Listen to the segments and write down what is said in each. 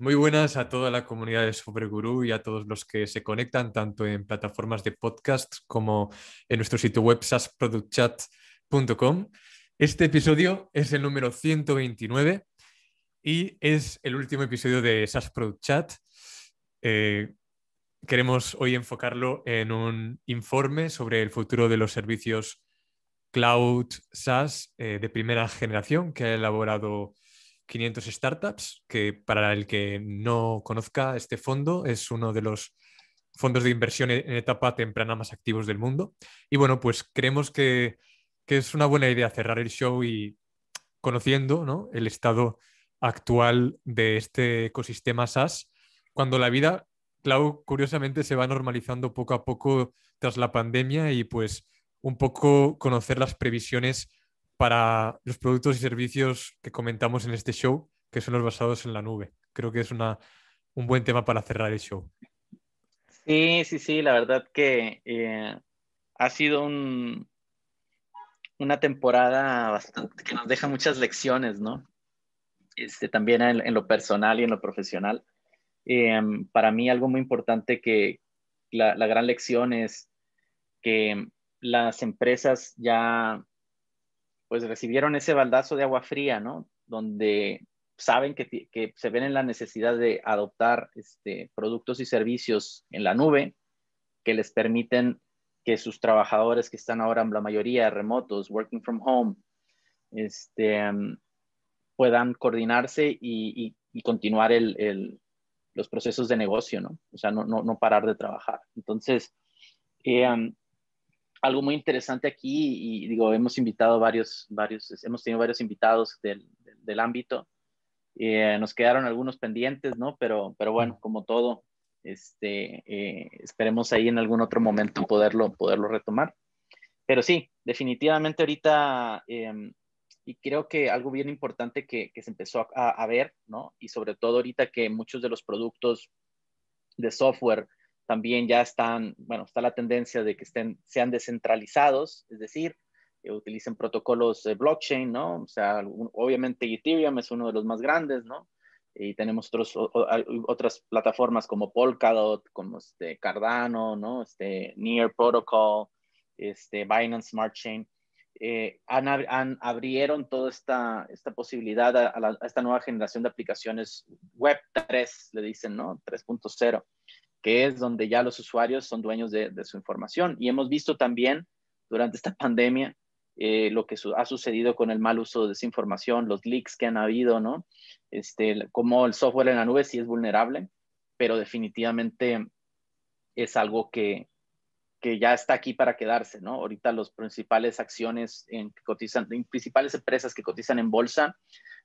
Muy buenas a toda la comunidad de Sobregurú y a todos los que se conectan tanto en plataformas de podcast como en nuestro sitio web sasproductchat.com. Este episodio es el número 129 y es el último episodio de SAS Product Chat. Eh, queremos hoy enfocarlo en un informe sobre el futuro de los servicios cloud SaaS eh, de primera generación que ha elaborado 500 startups, que para el que no conozca este fondo es uno de los fondos de inversión en etapa temprana más activos del mundo. Y bueno, pues creemos que, es una buena idea cerrar el show y conociendo ¿no? el estado actual de este ecosistema SaaS, cuando la vida, Clau, curiosamente se va normalizando poco a poco tras la pandemia y pues un poco conocer las previsiones para los productos y servicios que comentamos en este show, que son los basados en la nube. Creo que es una, un buen tema para cerrar el show. Sí, sí, sí, la verdad que eh, ha sido un, una temporada bastante, que nos deja muchas lecciones, ¿no? Este, también en, lo personal y en lo profesional. Em, para mí algo muy importante que la, la gran lección es que las empresas ya pues recibieron ese baldazo de agua fría, ¿no? Donde saben que, se ven en la necesidad de adoptar este, productos y servicios en la nube que les permiten que sus trabajadores que están ahora, la mayoría remotos, working from home, este, puedan coordinarse y, continuar los procesos de negocio, ¿no? O sea, no, no, parar de trabajar. Entonces, eh, algo muy interesante aquí, y digo, hemos invitado varios, varios hemos tenido varios invitados del, del, ámbito. Eh, nos quedaron algunos pendientes, ¿no? Pero, pero bueno, como todo, este, eh, esperemos ahí en algún otro momento poderlo, poderlo retomar. Pero sí, definitivamente ahorita, em, y creo que algo bien importante que, que se empezó a, a, ver, ¿no? Y sobre todo ahorita que muchos de los productos de software también ya están, bueno, está la tendencia de que estén, sean descentralizados, es decir, que eh, utilicen protocolos de blockchain, ¿no? O sea, obviamente Ethereum es uno de los más grandes, ¿no? Y tenemos otros, otras plataformas como Polkadot, como este Cardano, ¿no? Este Near Protocol, este Binance Smart Chain. Eh, han, abrieron toda esta, posibilidad a, a, esta nueva generación de aplicaciones Web 3, le dicen, ¿no? 3.0 es donde ya los usuarios son dueños de, su información. Y hemos visto también durante esta pandemia eh, lo que ha sucedido con el mal uso de esa información, los leaks que han habido, ¿no? Este, como el software en la nube sí es vulnerable, pero definitivamente es algo que, ya está aquí para quedarse, ¿no? Ahorita las principales acciones en que cotizan, principales empresas que cotizan en bolsa,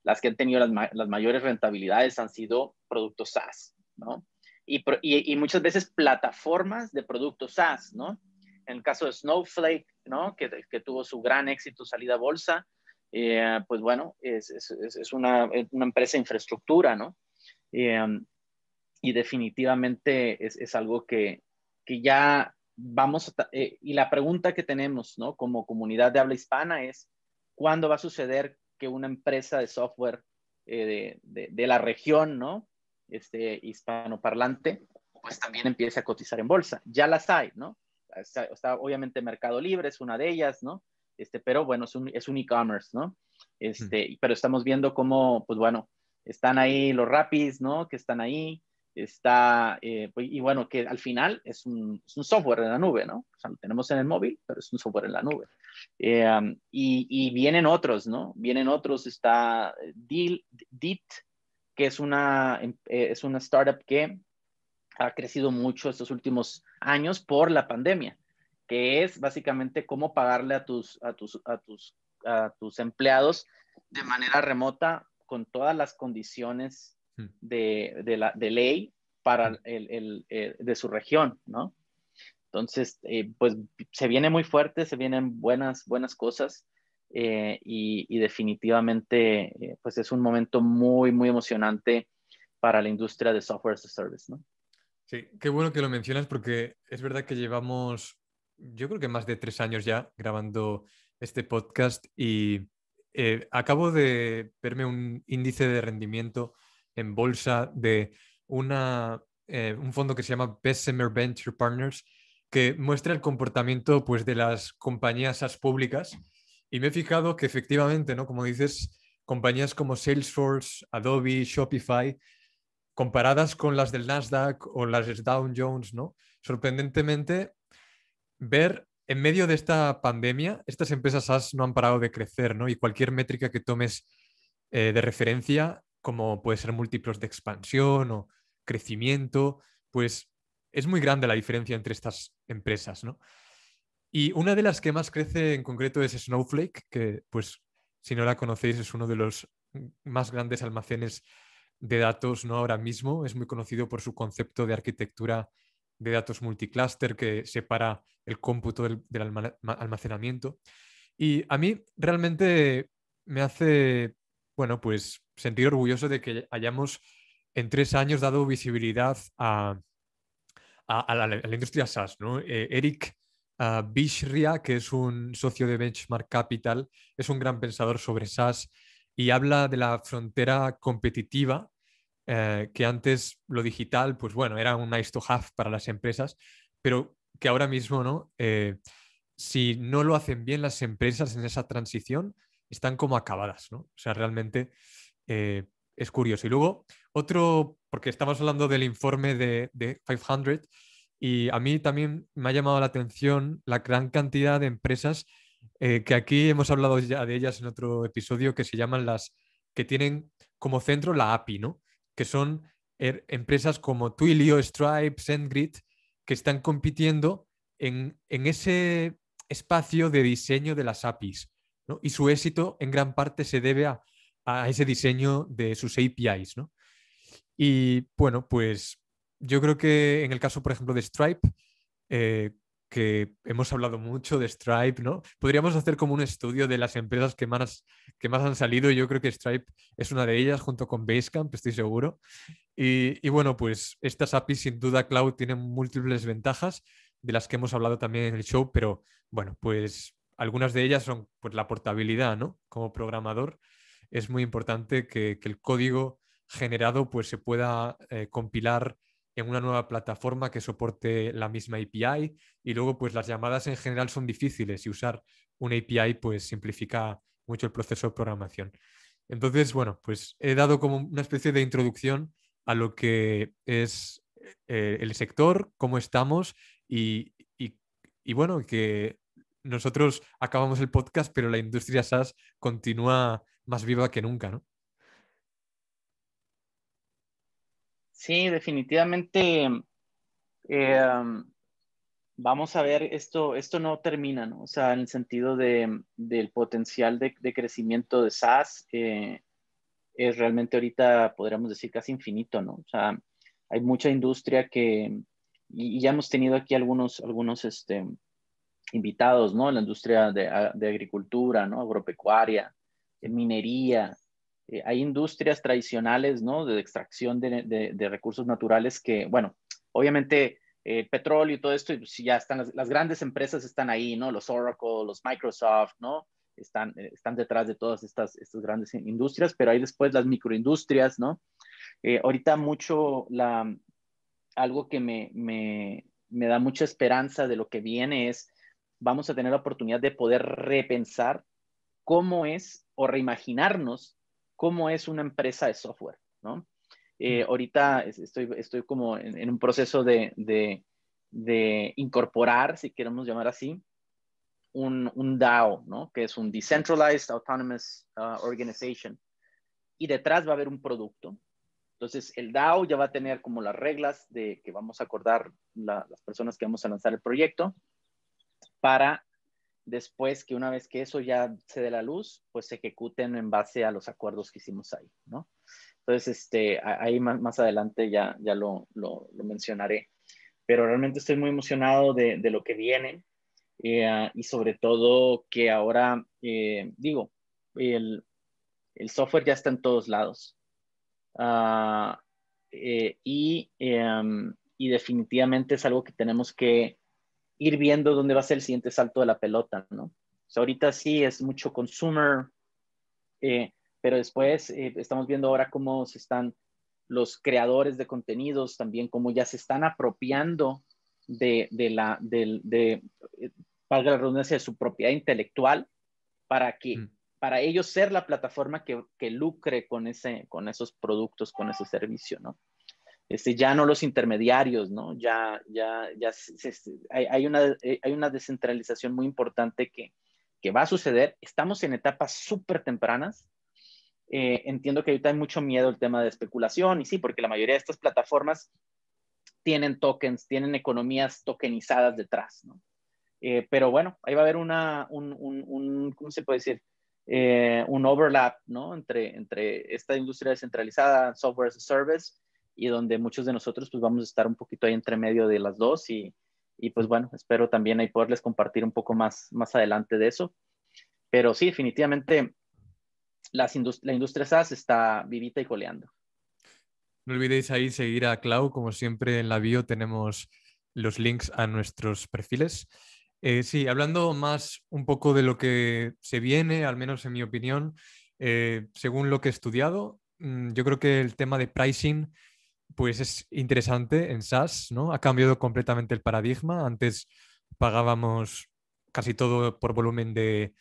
las que han tenido las mayores rentabilidades han sido productos SaaS, ¿no? y, muchas veces plataformas de productos SaaS, ¿no? En el caso de Snowflake, ¿no? Que, tuvo su gran éxito salida bolsa, eh, pues bueno, es, una, empresa de infraestructura, ¿no? Eh, y definitivamente es, algo que, ya vamos, a, eh, y la pregunta que tenemos, ¿no? Como comunidad de habla hispana es, ¿cuándo va a suceder que una empresa de software de la región, ¿no? este, hispanoparlante, pues también empieza a cotizar en bolsa. Ya las hay, ¿no? Está, obviamente Mercado Libre es una de ellas, ¿no? Este, pero bueno, es un, e-commerce, ¿no? Este, Pero estamos viendo cómo, pues bueno, están ahí los Rapis, ¿no? Que están ahí, está, eh, pues, y bueno, que al final es un, software en la nube, ¿no? O sea, lo tenemos en el móvil, pero es un software en la nube. Eh, um, y, y, vienen otros, ¿no? Vienen otros, está Deal, DIT, que es una, em, eh, es una startup que ha crecido mucho estos últimos años por la pandemia, que es básicamente cómo pagarle a tus, a tus, a tus, a tus empleados de manera remota con todas las condiciones hmm. de, ley para hmm. el, eh, de su región, ¿no? Entonces, eh, pues se viene muy fuerte, se vienen buenas, buenas cosas. Eh, y, definitivamente eh, pues es un momento muy, muy emocionante para la industria de software as a service. Sí, qué bueno que lo mencionas porque es verdad que llevamos, yo creo que más de tres años ya grabando este podcast y eh, acabo de verme un índice de rendimiento en bolsa de una, un fondo que se llama Bessemer Venture Partners que muestra el comportamiento pues, de las compañías públicas y me he fijado que efectivamente, ¿no? Como dices, compañías como Salesforce, Adobe, Shopify, comparadas con las del Nasdaq o las de Dow Jones, ¿no? Sorprendentemente, ver en medio de esta pandemia, estas empresas no han parado de crecer, ¿no? Y cualquier métrica que tomes eh, de referencia, como puede ser múltiplos de expansión o crecimiento, pues es muy grande la diferencia entre estas empresas, ¿no? Y una de las que más crece en concreto es Snowflake, que pues si no la conocéis es uno de los más grandes almacenes de datos no ahora mismo. Es muy conocido por su concepto de arquitectura de datos multicluster que separa el cómputo del, almacenamiento. Y a mí realmente me hace, bueno, pues sentir orgulloso de que hayamos en tres años dado visibilidad a, la, industria SaaS. ¿no? Eh, Eric Uh, ah, Bishria, que es un socio de Benchmark Capital, es un gran pensador sobre SaaS y habla de la frontera competitiva, eh, que antes lo digital, pues bueno, era un nice to have para las empresas, pero que ahora mismo, ¿no? Eh, si no lo hacen bien las empresas en esa transición, están como acabadas, ¿no? O sea, realmente eh, es curioso. Y luego, otro, porque estamos hablando del informe de, de 500, y a mí también me ha llamado la atención la gran cantidad de empresas eh, que aquí hemos hablado ya de ellas en otro episodio que se llaman las que tienen como centro la API, ¿no? Que son er, empresas como Twilio, Stripe, SendGrid, que están compitiendo en, ese espacio de diseño de las APIs. ¿no? Y su éxito en gran parte se debe a, a ese diseño de sus APIs. ¿no? Y bueno, pues yo creo que en el caso, por ejemplo, de Stripe, eh, que hemos hablado mucho de Stripe, ¿no? Podríamos hacer como un estudio de las empresas que más, que más han salido yo creo que Stripe es una de ellas junto con Basecamp, estoy seguro. Y, bueno, pues estas APIs sin duda Cloud tienen múltiples ventajas de las que hemos hablado también en el show, pero bueno, pues algunas de ellas son pues, la portabilidad, ¿no? Como programador es muy importante que, el código generado pues se pueda eh, compilar en una nueva plataforma que soporte la misma API y luego pues las llamadas en general son difíciles y usar una API pues simplifica mucho el proceso de programación. Entonces, bueno, pues he dado como una especie de introducción a lo que es eh, el sector, cómo estamos y, y, bueno, que nosotros acabamos el podcast, pero la industria SaaS continúa más viva que nunca, ¿no? Sí, definitivamente. Em, vamos a ver, esto, esto no termina, ¿no? O sea, en el sentido de, del potencial de, crecimiento de SaaS, eh, es realmente ahorita, podríamos decir, casi infinito, ¿no? O sea, hay mucha industria que, y, ya hemos tenido aquí algunos, algunos este, invitados, ¿no? la industria de, de agricultura, ¿no? Agropecuaria, minería, eh, hay industrias tradicionales, ¿no? De extracción de, recursos naturales que, bueno, obviamente eh, petróleo y todo esto, y pues ya están las, grandes empresas están ahí, ¿no? Los Oracle, los Microsoft, ¿no? Están, eh, están detrás de todas estas, estas grandes industrias, pero hay después las microindustrias, ¿no? ahorita mucho la, algo que me, me da mucha esperanza de lo que viene es, vamos a tener la oportunidad de poder repensar cómo es o reimaginarnos cómo es una empresa de software, ¿no? Eh, ahorita estoy, como en, un proceso de, incorporar, si queremos llamar así, un, DAO, ¿no? Que es un Decentralized Autonomous ah, Organization. Y detrás va a haber un producto. Entonces, el DAO ya va a tener como las reglas de que vamos a acordar las personas que vamos a lanzar el proyecto para después que una vez que eso ya se dé la luz, pues se ejecuten en base a los acuerdos que hicimos ahí, ¿no? Entonces, este, ahí más, adelante ya, ya lo, lo, mencionaré, pero realmente estoy muy emocionado de, de lo que viene eh, y sobre todo que ahora, eh, digo, el, el, software ya está en todos lados ah, eh, y, em, y definitivamente es algo que tenemos que ir viendo dónde va a ser el siguiente salto de la pelota, ¿no? ahorita sí es mucho consumer, eh, pero después eh, estamos viendo ahora cómo se están los creadores de contenidos también, cómo ya se están apropiando de, la, de, de, eh, valga la redundancia, de su propiedad intelectual para que, mm. para ellos ser la plataforma que, que lucre con, ese, con esos productos, con ese servicio, ¿no? este, ya no los intermediarios, ¿no? Ya, ya, ya hay, una, eh, hay una descentralización muy importante que, que va a suceder. Estamos en etapas súper tempranas. Eh, entiendo que ahorita hay mucho miedo el tema de especulación y sí, porque la mayoría de estas plataformas tienen tokens, tienen economías tokenizadas detrás, ¿no? Eh, pero bueno, ahí va a haber una, un, un, ¿cómo se puede decir? un overlap, ¿no? Entre, entre esta industria descentralizada, software as a service, y donde muchos de nosotros pues vamos a estar un poquito ahí entre medio de las dos y, y pues bueno, espero también ahí poderles compartir un poco más, más adelante de eso. Pero sí, definitivamente las la industria SaaS está vivita y coleando. No olvidéis ahí seguir a Clau, como siempre en la bio tenemos los links a nuestros perfiles. Eh, sí, hablando más un poco de lo que se viene, al menos en mi opinión, eh, según lo que he estudiado, mm, yo creo que el tema de pricing pues es interesante en SaaS, ¿no? Ha cambiado completamente el paradigma. Antes pagábamos casi todo por volumen de,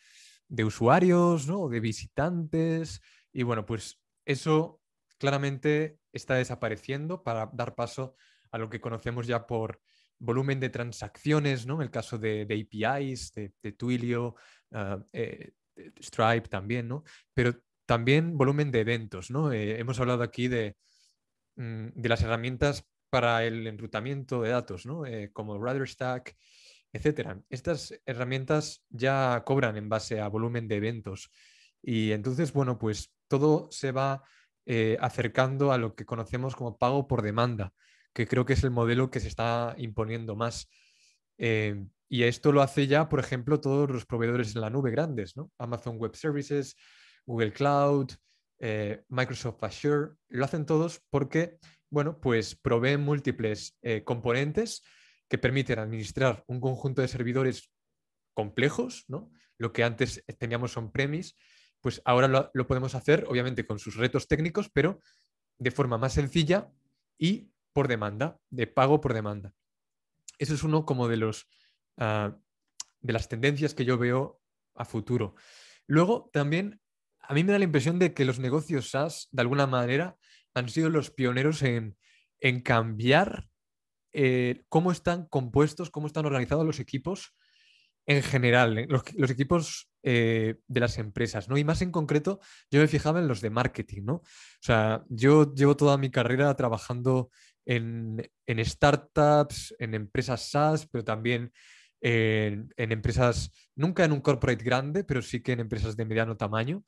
usuarios, ¿no? De visitantes. Y bueno, pues eso claramente está desapareciendo para dar paso a lo que conocemos ya por volumen de transacciones, ¿no? En el caso de, de APIs, de, Twilio, ah, eh, Stripe también, ¿no? Pero también volumen de eventos, ¿no? Eh, hemos hablado aquí de Mm, de las herramientas para el enrutamiento de datos, ¿no? Eh, como RouterStack, etc. Estas herramientas ya cobran en base a volumen de eventos y entonces, bueno, pues todo se va eh, acercando a lo que conocemos como pago por demanda, que creo que es el modelo que se está imponiendo más. Eh, y esto lo hace ya, por ejemplo, todos los proveedores en la nube grandes, ¿no? Amazon Web Services, Google Cloud, eh, Microsoft Azure, lo hacen todos porque, bueno, pues proveen múltiples eh, componentes que permiten administrar un conjunto de servidores complejos, ¿no? Lo que antes teníamos son premis pues ahora lo, podemos hacer, obviamente, con sus retos técnicos, pero de forma más sencilla y por demanda, de pago por demanda. Eso es uno como de los ah, de las tendencias que yo veo a futuro. Luego también a mí me da la impresión de que los negocios SaaS, de alguna manera, han sido los pioneros en, cambiar eh, cómo están compuestos, cómo están organizados los equipos en general, eh, los, equipos eh, de las empresas, ¿no? Y más en concreto, yo me fijaba en los de marketing, O sea, yo llevo toda mi carrera trabajando en, startups, en empresas SaaS, pero también en, empresas, nunca en un corporate grande, pero sí que en empresas de mediano tamaño.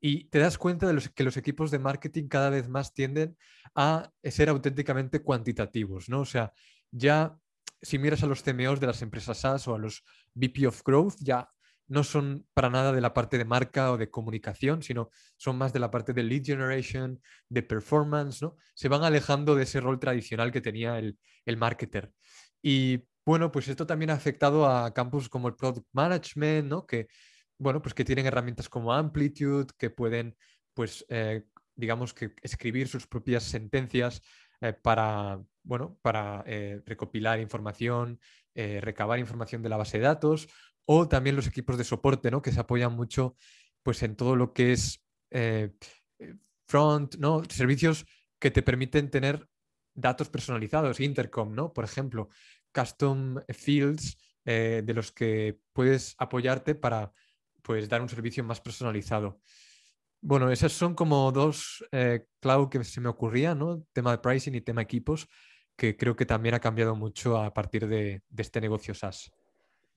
Y te das cuenta de que los equipos de marketing cada vez más tienden a ser auténticamente cuantitativos, ¿no? O sea, ya si miras a los CMOs de las empresas SaaS o a los VP of Growth, ya no son para nada de la parte de marca o de comunicación, sino son más de la parte de lead generation, de performance, ¿no? Se van alejando de ese rol tradicional que tenía el, marketer. Y bueno, pues esto también ha afectado a campos como el product management, ¿no? Que bueno, pues que tienen herramientas como Amplitude, que pueden, pues, eh, digamos que escribir sus propias sentencias eh, para, bueno, para eh, recopilar información, recabar información de la base de datos, o también los equipos de soporte, ¿no? Que se apoyan mucho, pues, en todo lo que es front, ¿no? Servicios que te permiten tener datos personalizados, intercom, ¿no? Por ejemplo, custom fields de los que puedes apoyarte para pues dar un servicio más personalizado. Bueno, esas son como dos, eh, cloud que se me ocurría, ¿no? Tema de pricing y tema equipos, que creo que también ha cambiado mucho a partir de, este negocio SaaS.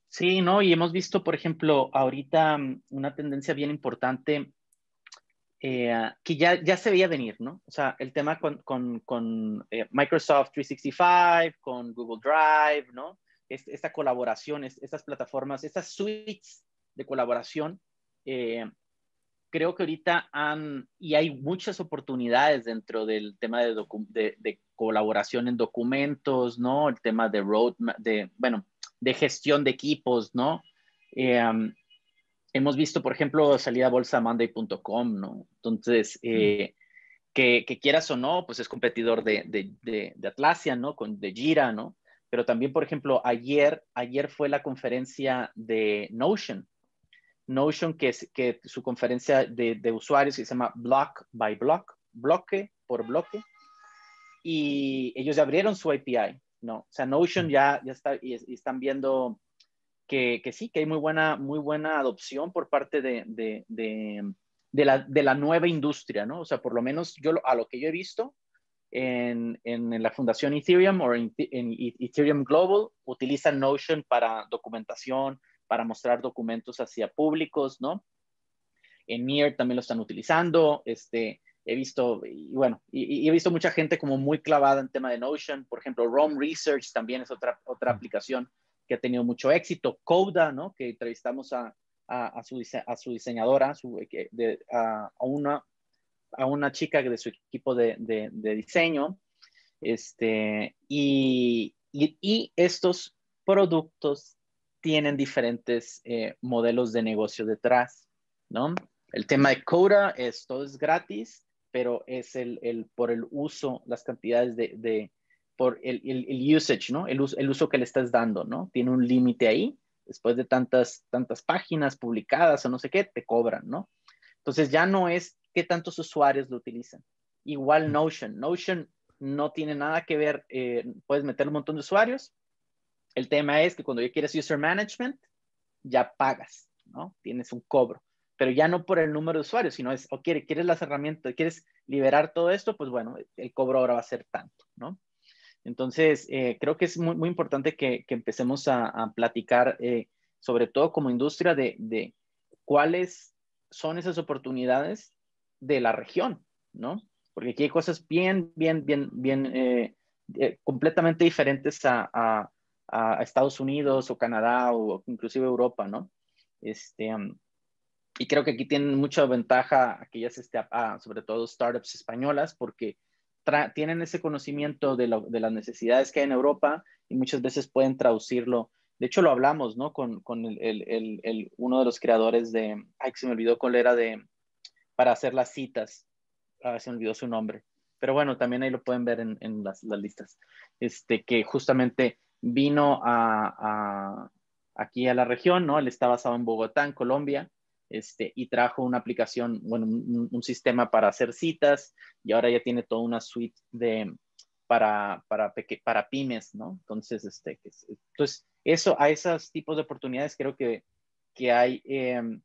Sí, ¿no? Y hemos visto, por ejemplo, ahorita mm, una tendencia bien importante eh, que ya, se veía venir, ¿no? O sea, el tema con, eh, Microsoft 365, con Google Drive, ¿no? Este, esta colaboración, estas plataformas, estas suites colaboración. Eh, creo que ahorita han, y hay muchas oportunidades dentro del tema de, colaboración en documentos, ¿no? El tema de road, de, bueno, de gestión de equipos, ¿no? Em, hemos visto, por ejemplo, salida bolsa monday.com, ¿no? Entonces, eh, que, quieras o no, pues es competidor de, de, Atlassian, ¿no? Con, de Jira, ¿no? Pero también, por ejemplo, ayer, ayer fue la conferencia de Notion, Notion, que, es, que su conferencia de, usuarios se llama Block by Block, bloque por bloque, y ellos ya abrieron su API, ¿no? O sea, Notion ya, ya está y, están viendo que, sí, que hay muy buena, muy buena adopción por parte de, la, nueva industria, ¿no? O sea, por lo menos yo a lo que yo he visto en, la fundación Ethereum o en, en Ethereum Global, utilizan Notion para documentación, para mostrar documentos hacia públicos, ¿no? En Mir también lo están utilizando, este, he visto, y bueno, y, he visto mucha gente como muy clavada en tema de Notion, por ejemplo, Rome Research también es otra, otra aplicación que ha tenido mucho éxito, Coda, ¿no? Que entrevistamos a, a, su, a su, diseñadora, a, una, a una chica de su equipo de, de, diseño, este, y, y, y, estos productos tienen diferentes eh, modelos de negocio detrás, ¿no? El tema de Coda es todo es gratis, pero es el, el por el uso, las cantidades de, de por el, el, el, usage, ¿no? El, el uso que le estás dando, ¿no? Tiene un límite ahí, después de tantas, tantas páginas publicadas o no sé qué, te cobran, ¿no? Entonces ya no es qué tantos usuarios lo utilizan. Igual Notion, Notion no tiene nada que ver, eh, puedes meter un montón de usuarios, el tema es que cuando ya quieres user management, ya pagas, ¿no? Tienes un cobro, pero ya no por el número de usuarios, sino es, o quieres, las herramientas, quieres liberar todo esto, pues bueno, el cobro ahora va a ser tanto, ¿no? Entonces, eh, creo que es muy, importante que, empecemos a, platicar, eh, sobre todo como industria, de, cuáles son esas oportunidades de la región, ¿no? Porque aquí hay cosas bien, bien, bien, bien, eh, completamente diferentes a a, Estados Unidos o Canadá o inclusive Europa, ¿no? Este, y creo que aquí tienen mucha ventaja aquellas, este, sobre todo startups españolas, porque tienen ese conocimiento de, de, las necesidades que hay en Europa y muchas veces pueden traducirlo. De hecho, lo hablamos, ¿no? Con, con el, el, el, uno de los creadores de, ay, se me olvidó cuál era de, para hacer las citas, ah, se me olvidó su nombre. Pero bueno, también ahí lo pueden ver en, en las, las listas. Este, que justamente vino a, aquí a la región, ¿no? Él está basado en Bogotá, en Colombia, este, y trajo una aplicación, bueno, un, sistema para hacer citas y ahora ya tiene toda una suite de, para, para, para pymes, ¿no? Entonces, este, entonces, eso, a esos tipos de oportunidades creo que, hay em,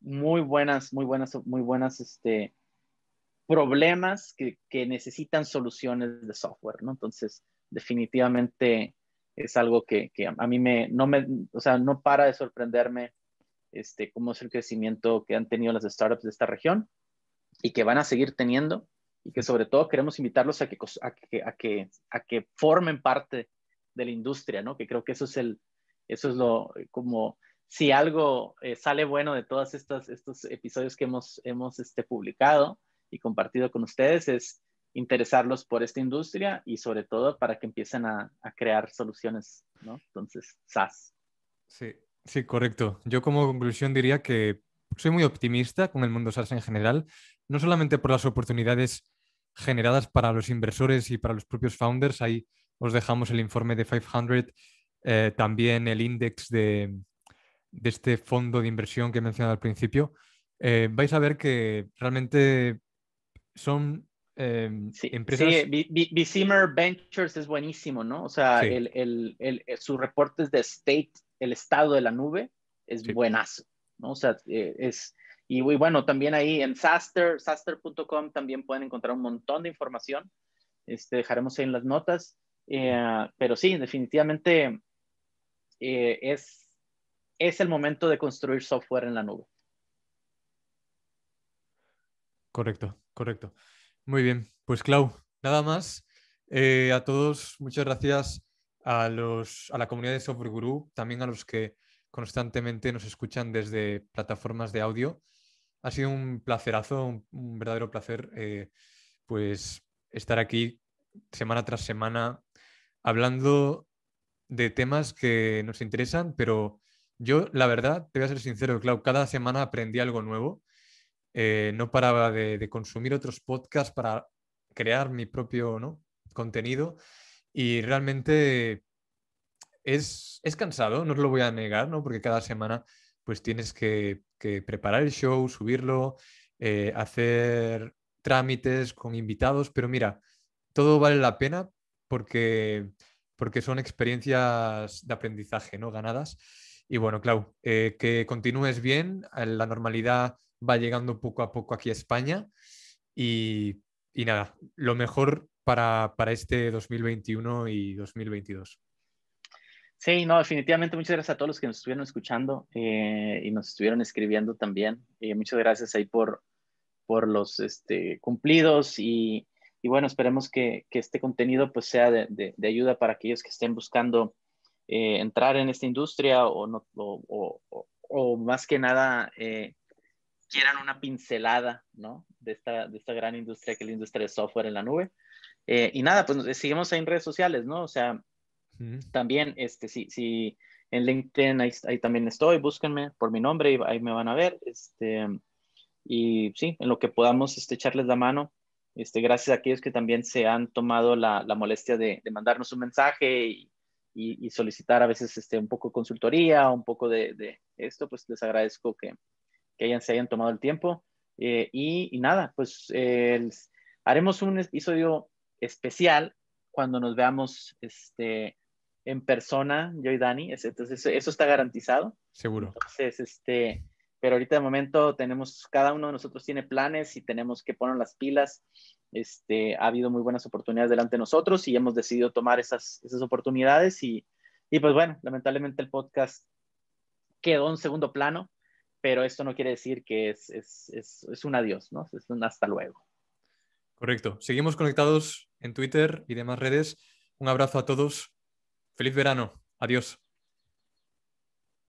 muy buenas, muy buenas, muy buenas, este, problemas que, que necesitan soluciones de software, ¿no? Entonces, definitivamente es algo que, a mí me, no me, o sea, no para de sorprenderme este, cómo es el crecimiento que han tenido las startups de esta región y que van a seguir teniendo y que sobre todo queremos invitarlos a que, a a que, a que formen parte de la industria, ¿no? Que creo que eso es el, eso es lo, como si algo eh, sale bueno de todos estos, episodios que hemos, hemos este, publicado y compartido con ustedes es interesarlos por esta industria y sobre todo para que empiecen a, crear soluciones, Entonces, SaaS. Sí, sí, correcto. Yo como conclusión diría que soy muy optimista con el mundo SaaS en general, no solamente por las oportunidades generadas para los inversores y para los propios founders. Ahí os dejamos el informe de 500, eh, también el índice de, este fondo de inversión que he mencionado al principio. Eh, vais a ver que realmente son Em, sí, empresas... sí Ventures es buenísimo, ¿no? O sea, eh, sus reportes de state, el estado de la nube, es buenazo, ¿no? O sea, eh, es... Y, y bueno, también ahí en Saster, saster.com también pueden encontrar un montón de información. Este, dejaremos ahí en las notas. Eh, pero sí, definitivamente es, es el momento de construir software en la nube. Correcto, correcto. Muy bien, pues Clau, nada más. Eh, a todos, muchas gracias a, los, a la comunidad de Software Guru, también a los que constantemente nos escuchan desde plataformas de audio. Ha sido un placerazo, un, verdadero placer, eh, pues estar aquí semana tras semana hablando de temas que nos interesan, pero yo, la verdad, te voy a ser sincero, Clau, cada semana aprendí algo nuevo eh, no paraba de, consumir otros podcasts para crear mi propio contenido y realmente es, cansado, no os lo voy a negar, ¿no? porque cada semana pues tienes que, preparar el show, subirlo, eh, hacer trámites con invitados, pero mira, todo vale la pena porque, porque son experiencias de aprendizaje ¿no? ganadas. Y bueno, Clau, eh, que continúes bien, la normalidad va llegando poco a poco aquí a España. Y, y nada, lo mejor para, para este 2021 y 2022. Sí, no, definitivamente muchas gracias a todos los que nos estuvieron escuchando eh, y nos estuvieron escribiendo también. Eh, muchas gracias ahí por, por los este, cumplidos y, y, bueno, esperemos que, que, este contenido pues sea de, de, ayuda para aquellos que estén buscando eh, entrar en esta industria o, o, o, o más que nada eh, quieran una pincelada, ¿no? De esta, de esta gran industria que es la industria de software en la nube. Eh, y nada, pues seguimos en redes sociales, ¿no? O sea, también, este, si, si en LinkedIn ahí, también estoy, búsquenme por mi nombre y ahí me van a ver. Este, y sí, en lo que podamos este, echarles la mano. Este, gracias a aquellos que también se han tomado la, la molestia de, de, mandarnos un mensaje y, y, solicitar a veces este, un poco de consultoría, un poco de, de esto, pues les agradezco que, que hayan, se hayan tomado el tiempo. Eh, y, nada, pues eh, haremos un episodio especial cuando nos veamos este, en persona, yo y Dani. Entonces, eso, está garantizado. Seguro. este, pero ahorita de momento tenemos, cada uno de nosotros tiene planes y tenemos que poner las pilas. Este, ha habido muy buenas oportunidades delante de nosotros y hemos decidido tomar esas, esas oportunidades y, y pues bueno, lamentablemente el podcast quedó en segundo plano pero esto no quiere decir que es, un adiós, ¿no? Es un hasta luego. Correcto. Seguimos conectados en Twitter y demás redes. Un abrazo a todos. Feliz verano. Adiós.